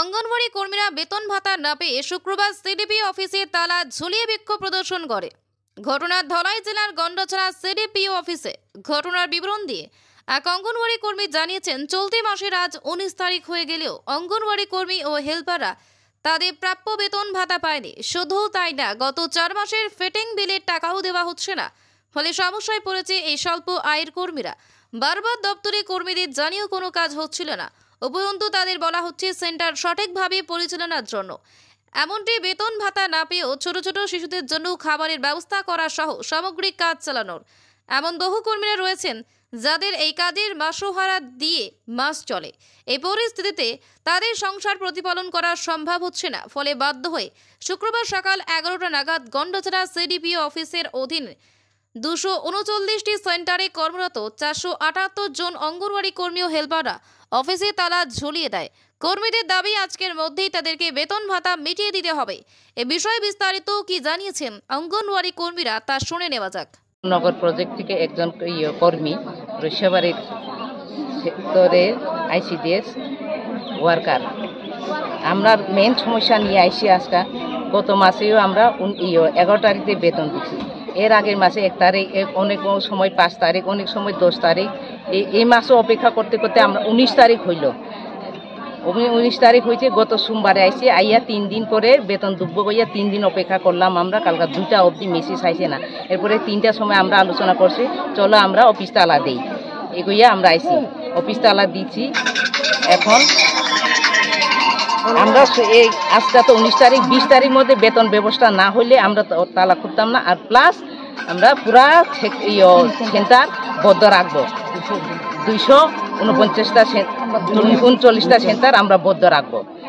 অঙ্গনওয়াড়ি কর্মীরা বেতন ভাতা না পেয়ে শুক্রবার সিডিপি অফিসে তালা ঝুলিয়ে বিক্ষোভ প্রদর্শন করে ঘটনার ধলাই জেলার গণ্ডছড়া সিডিপিও অফিসে ঘটনার বিবরণ দিয়ে এক অঙ্গনওয়াড়ি কর্মী জানিয়েছেন চলতি মাসের আজ উনিশ তারিখ হয়ে গেলেও অঙ্গনওয়াড়ি কর্মী ও হেল্পাররা তাদের প্রাপ্য বেতন ভাতা পায়নি শুধু তাই না গত চার মাসের ফিটিং বিলের টাকাও দেওয়া হচ্ছে না ফলে সমস্যায় পড়েছে এই স্বল্প আয়ের কর্মীরা বারবার দপ্তরে কর্মীদের জানিয়েও কোনো কাজ হচ্ছিল না উপরন্তু তাদের বলা হচ্ছে সেন্টার সঠিকভাবে পরিচালনার জন্য এমনটি বেতন ভাতা না পেয়েও ছোট ছোট শিশুদের জন্য খাবারের ব্যবস্থা করা সহ সামগ্রিক কাজ চালানোর এমন বহু কর্মীরা রয়েছেন যাদের এই কাজের মাসোহারা দিয়ে মাস চলে এই পরিস্থিতিতে তাদের সংসার প্রতিপালন করা সম্ভব হচ্ছে না ফলে বাধ্য হয়ে শুক্রবার সকাল এগারোটা নাগাদ গণ্ডছড়া সিডিপিও অফিসের অধীন দুশো উনচল্লিশটি সেন্টারে কর্মরত চারশো আটাত্তর জন অঙ্গনওয়াড়ি কর্মী ও হেল্পাররা অফিসে তালা ঝুলিয়ে দেয় কর্মীদের দাবি আজকের মধ্যেই তাদেরকে বেতন ভাতা মিটিয়ে দিতে হবে এ বিষয়ে বিস্তারিত কি জানিয়েছেন অঙ্গনওয়াড়ি কর্মীরা তা শুনে নেওয়া যাক নগর প্রজেক্ট থেকে একজন ইয়ে কর্মী রৈশাবাড়ির সেক্টরের আইসিডিএস ওয়ার্কার আমরা মেন সমস্যা নিয়ে আইসি আজকা গত মাসেও আমরা ইয়ে এগারো তারিখে বেতন দিচ্ছি এর আগের মাসে এক তারিখ অনেক সময় পাঁচ তারিখ অনেক সময় দশ তারিখ এই এই মাসে অপেক্ষা করতে করতে আমরা উনিশ তারিখ হইল উনিশ তারিখ হয়েছে গত সোমবারে আইসে আইয়া তিন দিন করে বেতন দুব্য কইয়া তিন দিন অপেক্ষা করলাম আমরা কালকা দুইটা অবধি মেসেজ আইসে না এরপরে তিনটার সময় আমরা আলোচনা করছি চলো আমরা অফিস তালা দিই এগুইয়া আমরা আইছি অফিস তালা দিচ্ছি এখন আমরা এই আজটা তো উনিশ তারিখ বিশ তারিখ মধ্যে বেতন ব্যবস্থা না হলে আমরা তালা খুঁজতাম না আর প্লাস আমরা পুরা সেন্টার বদ্ধ রাখবো দুইশো উনপঞ্চাশটা উনচল্লিশটা সেন্টার আমরা বদ্ধ রাখবো